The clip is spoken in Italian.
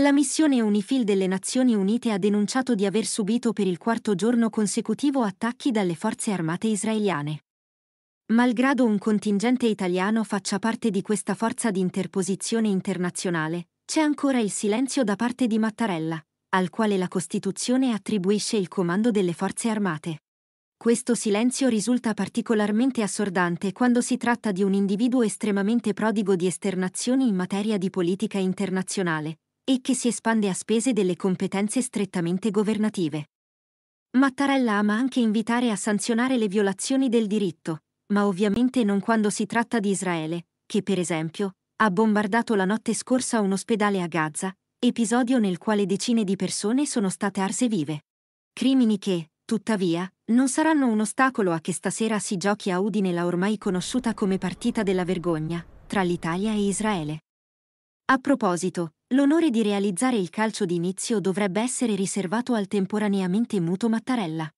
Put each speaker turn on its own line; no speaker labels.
La missione UNIFIL delle Nazioni Unite ha denunciato di aver subito per il quarto giorno consecutivo attacchi dalle forze armate israeliane. Malgrado un contingente italiano faccia parte di questa forza di interposizione internazionale, c'è ancora il silenzio da parte di Mattarella, al quale la Costituzione attribuisce il comando delle forze armate. Questo silenzio risulta particolarmente assordante quando si tratta di un individuo estremamente prodigo di esternazioni in materia di politica internazionale, e che si espande a spese delle competenze strettamente governative. Mattarella ama anche invitare a sanzionare le violazioni del diritto, ma ovviamente non quando si tratta di Israele, che per esempio ha bombardato la notte scorsa un ospedale a Gaza, episodio nel quale decine di persone sono state arse vive. Crimini che, tuttavia, non saranno un ostacolo a che stasera si giochi a Udine la ormai conosciuta come partita della vergogna, tra l'Italia e Israele. A proposito, l'onore di realizzare il calcio d'inizio dovrebbe essere riservato al temporaneamente muto Mattarella.